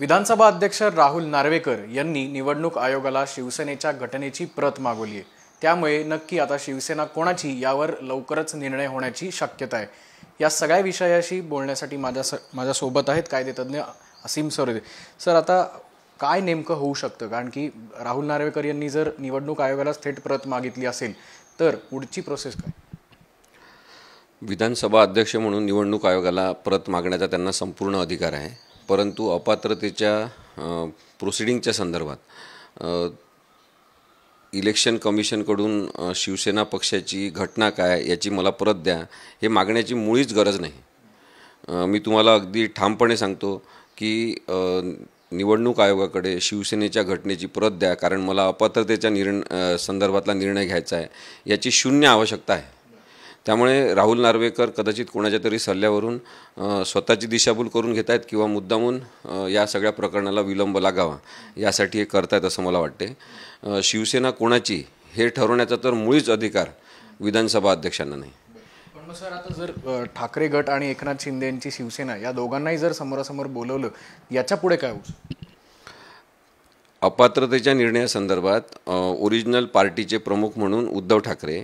विधानसभा अध्यक्ष राहुल नार्वेकर यांनी निवडणूक आयोगाला शिवसेनेच्या घटनेची प्रत मागवली आहे त्यामुळे नक्की आता शिवसेना कोणाची यावर लवकरच निर्णय होण्याची शक्यता आहे या सगळ्या विषयाशी बोलण्यासाठी माझ्या स माझ्यासोबत आहेत कायदेतज्ञ असीम सरोदे सर आता काय नेमकं होऊ शकतं कारण की राहुल नार्वेकर यांनी जर निवडणूक आयोगालाच थेट प्रत मागितली असेल तर पुढची प्रोसेस काय विधानसभा अध्यक्ष म्हणून निवडणूक आयोगाला प्रत मागण्याचा त्यांना संपूर्ण अधिकार आहे परंतु अपात्रतेच्या प्रोसिडिंगच्या संदर्भात इलेक्शन कमिशनकडून शिवसेना पक्षाची घटना काय याची मला परत द्या हे मागण्याची मुळीच गरज नाही मी तुम्हाला अगदी ठामपणे सांगतो की निवडणूक आयोगाकडे शिवसेनेच्या घटनेची परत द्या कारण मला अपात्रतेच्या निर्ण संदर्भातला निर्णय घ्यायचा आहे याची शून्य आवश्यकता आहे त्यामुळे राहुल नार्वेकर कदाचित कोणाच्या तरी सल्ल्यावरून स्वतःची दिशाभूल करून घेत आहेत किंवा मुद्दामून या सगळ्या प्रकरणाला विलंब लागावा यासाठी हे करतायत असं मला वाटते शिवसेना कोणाची हे ठरवण्याचा तर मुळीच अधिकार विधानसभा अध्यक्षांना नाही सर आता जर ठाकरे गट आणि एकनाथ शिंदे यांची शिवसेना या दोघांनाही जर समोरासमोर बोलवलं याच्या पुढे काय होऊ अपात्रतेच्या निर्णयासंदर्भात ओरिजिनल पार्टीचे प्रमुख म्हणून उद्धव ठाकरे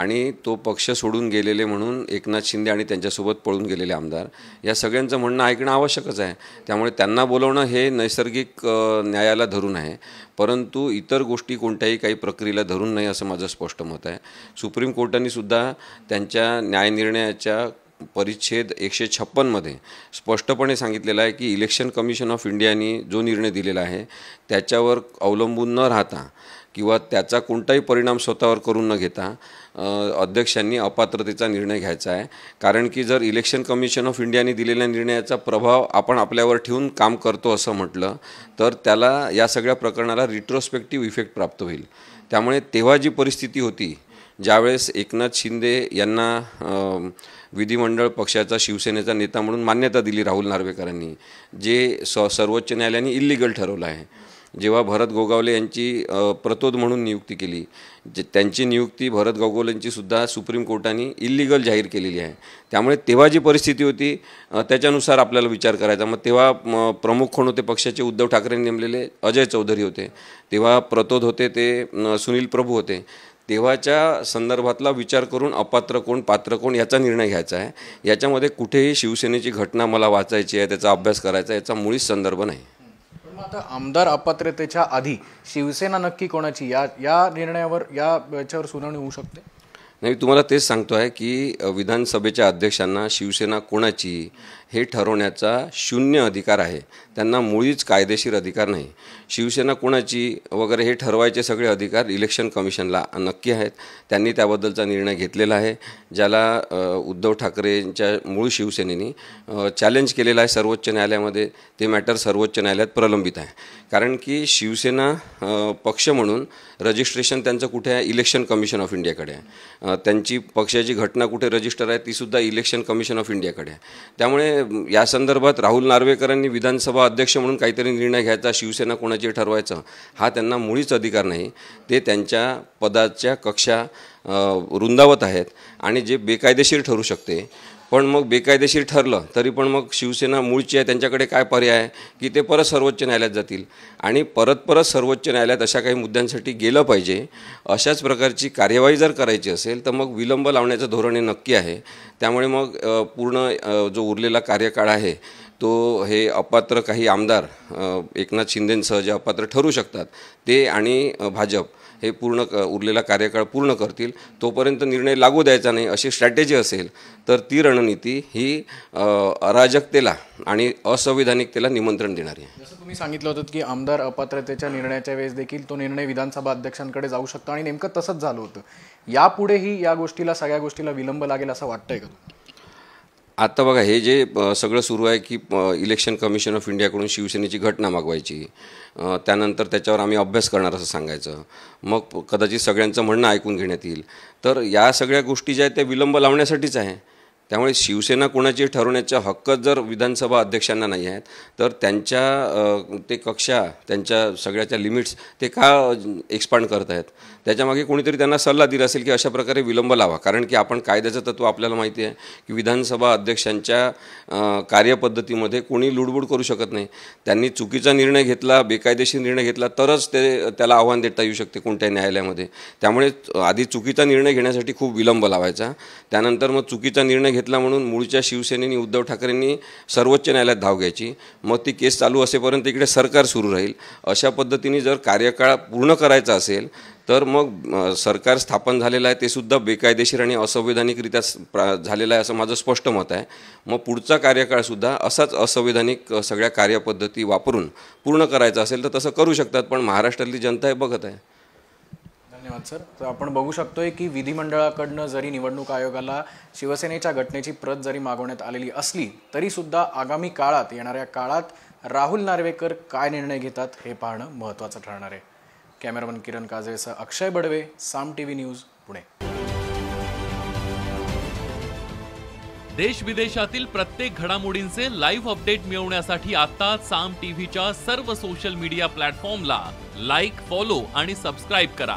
आणि तो पक्ष सोडून गेलेले म्हणून एकनाथ शिंदे आणि त्यांच्यासोबत पळून गेलेले आमदार या सगळ्यांचं म्हणणं ऐकणं आवश्यकच आहे त्यामुळे त्यांना बोलवणं हे नैसर्गिक न्यायाला धरून आहे परंतु इतर गोष्टी कोणत्याही काही प्रक्रियेला धरून नाही असं माझं स्पष्ट मत आहे सुप्रीम कोर्टानेसुद्धा त्यांच्या न्यायनिर्णयाच्या परिच्छेद एकशे छप्पनमध्ये स्पष्टपणे सांगितलेलं आहे की इलेक्शन कमिशन ऑफ इंडियाने जो निर्णय दिलेला आहे त्याच्यावर अवलंबून न राहता किंवा त्याचा कोणताही परिणाम स्वतःवर करून न घेता अध्यक्षांनी अपात्रतेचा निर्णय घ्यायचा आहे कारण की जर इलेक्शन कमिशन ऑफ इंडियाने दिलेल्या निर्णयाचा प्रभाव आपण आपल्यावर ठेवून काम करतो असं म्हटलं तर त्याला या सगळ्या प्रकरणाला रिट्रोस्पेक्टिव्ह इफेक्ट प्राप्त होईल त्यामुळे तेव्हा जी परिस्थिती होती ज्यावेळेस एकनाथ शिंदे यांना विधिमंडळ पक्षाचा शिवसेनेचा नेता म्हणून मान्यता दिली राहुल नार्वेकरांनी जे स सर्वोच्च न्यायालयाने इल्लिगल ठरवलं आहे जेव्हा भरत गोगावले यांची प्रतोद म्हणून नियुक्ती केली जे त्यांची नियुक्ती भरत गोगावलेंची सुद्धा सुप्रीम कोर्टाने इल्लिगल जाहीर केलेली आहे त्यामुळे तेव्हा जी परिस्थिती होती त्याच्यानुसार आपल्याला विचार करायचा मग तेव्हा प्रमुख कोण होते पक्षाचे उद्धव ठाकरे नेमलेले अजय चौधरी होते तेव्हा प्रतोद होते ते सुनील प्रभू होते तेव्हाच्या संदर्भातला विचार करून अपात्र कोण पात्र कोण याचा निर्णय घ्यायचा आहे याच्यामध्ये कुठेही शिवसेनेची घटना मला वाचायची आहे त्याचा अभ्यास करायचा आहे याचा मुळीच संदर्भ नाही आता आमदार अपात्रतेच्या आधी शिवसेना नक्की कोणाची या या निर्णयावर या याच्यावर सुनावणी होऊ शकते नाही तुम्हाला तेच सांगतो आहे की विधानसभेच्या अध्यक्षांना शिवसेना कोणाची हे ठरवण्याचा शून्य अधिकार आहे त्यांना मुळीच कायदेशीर अधिकार नाही शिवसेना कोणाची वगैरे हे ठरवायचे सगळे अधिकार इलेक्शन कमिशनला नक्की आहेत त्यांनी त्याबद्दलचा निर्णय घेतलेला आहे ज्याला उद्धव ठाकरेंच्या मूळ शिवसेनेने चॅलेंज केलेला आहे सर्वोच्च न्यायालयामध्ये ते मॅटर सर्वोच्च न्यायालयात प्रलंबित आहे कारण की शिवसेना पक्ष म्हणून रजिस्ट्रेशन त्यांचं कुठे आहे इलेक्शन कमिशन ऑफ इंडियाकडे आहे त्यांची पक्षाची घटना कुठे रजिस्टर आहे तीसुद्धा इलेक्शन कमिशन ऑफ इंडियाकडे आहे त्यामुळे या संदर्भात राहुल नार्वेकरांनी विधानसभा अध्यक्ष म्हणून काहीतरी निर्णय घ्यायचा शिवसेना कोणाची ठरवायचं हा त्यांना मुळीच अधिकार नाही ते त्यांच्या पदाच्या कक्षा रुंदावत आहेत आणि जे बेकायदेशीर ठरू शकते पण मग बेकायदेशीर ठरलं तरी पण मग शिवसेना मूळची आहे त्यांच्याकडे काय पर्याय आहे की ते परत सर्वोच्च न्यायालयात जातील आणि परत परत सर्वोच्च न्यायालयात अशा काही मुद्द्यांसाठी गेलं पाहिजे अशाच प्रकारची कार्यवाही जर करायची असेल तर मग विलंब लावण्याचं धोरण हे नक्की आहे त्यामुळे मग पूर्ण जो उरलेला कार्यकाळ आहे तो हे अपात्र काही आमदार एकनाथ शिंदेंसह जे अपात्र ठरू शकतात ते आणि भाजप हे पूर्ण क उरलेला कार्यकाळ पूर्ण करतील तोपर्यंत निर्णय लागू द्यायचा नाही अशी स्ट्रॅटेजी असेल तर ती रणनीती ही अराजकतेला आणि असंविधानिकतेला निमंत्रण देणारी आहे जसं तुम्ही सांगितलं होतं की आमदार अपात्रतेच्या निर्णयाच्या वेळेस देखील तो निर्णय विधानसभा अध्यक्षांकडे जाऊ शकतो आणि नेमकं तसंच झालं होतं यापुढेही या गोष्टीला सगळ्या गोष्टीला विलंब लागेल असं वाटतंय का आत्ता बघा हे जे सगळं सुरू आहे की इलेक्शन कमिशन ऑफ इंडियाकडून शिवसेनेची घटना मागवायची त्यानंतर त्याच्यावर आम्ही अभ्यास करणार असं सांगायचं मग कदाचित सगळ्यांचं म्हणणं ऐकून घेण्यात येईल तर या सगळ्या गोष्टी ज्या आहेत त्या विलंब लावण्यासाठीच आहे त्यामुळे शिवसेना कुणाची ठरवण्याचा हक्क जर विधानसभा अध्यक्षांना नाही आहेत तर त्यांच्या ते कक्षा त्यांच्या सगळ्याच्या लिमिट्स ते का एक्सपांड करत आहेत त्याच्यामागे कोणीतरी त्यांना सल्ला दिला असेल की अशा प्रकारे विलंब लावा कारण की आपण कायद्याचं तत्व आपल्याला माहिती आहे की विधानसभा अध्यक्षांच्या कार्यपद्धतीमध्ये कोणी लुडबुड करू शकत नाही त्यांनी चुकीचा निर्णय घेतला बेकायदेशीर निर्णय घेतला तरच ते त्याला आव्हान देता येऊ शकते कोणत्या न्यायालयामध्ये त्यामुळे आधी चुकीचा निर्णय घेण्यासाठी खूप विलंब लावायचा त्यानंतर मग चुकीचा निर्णय घेतला म्हणून मूळच्या शिवसेनेने उद्धव ठाकरेंनी सर्वोच्च न्यायालयात धाव घ्यायची मग ती केस चालू असेपर्यंत इकडे सरकार सुरू राहील अशा पद्धतीने जर कार्यकाळ पूर्ण करायचा असेल तर मग सरकार स्थापन झालेलं आहे ते सुद्धा बेकायदेशीर आणि असंवैधानिकरित्या झालेलं आहे असं माझं स्पष्ट मत आहे मग पुढचा कार्यकाळसुद्धा असाच असंवैधानिक सगळ्या कार्यपद्धती वापरून पूर्ण करायचं असेल तर तसं करू शकतात पण महाराष्ट्रातली जनता हे बघत आहे धन्यवाद सर तर आपण बघू शकतोय की विधिमंडळाकडनं जरी निवडणूक आयोगाला शिवसेनेच्या घटनेची प्रत जरी मागवण्यात आलेली असली तरी सुद्धा आगामी काळात येणाऱ्या काळात राहुल नार्वेकर काय निर्णय घेतात हे पाहणं महत्वाचं ठरणार आहे कॅमेरामन किरण काजळेसह अक्षय बडवे साम टी न्यूज पुणे देश विदेशातील प्रत्येक घडामोडींचे लाईव्ह अपडेट मिळवण्यासाठी आता साम टीव्हीच्या सर्व सोशल मीडिया प्लॅटफॉर्मला लाईक फॉलो आणि सबस्क्राईब करा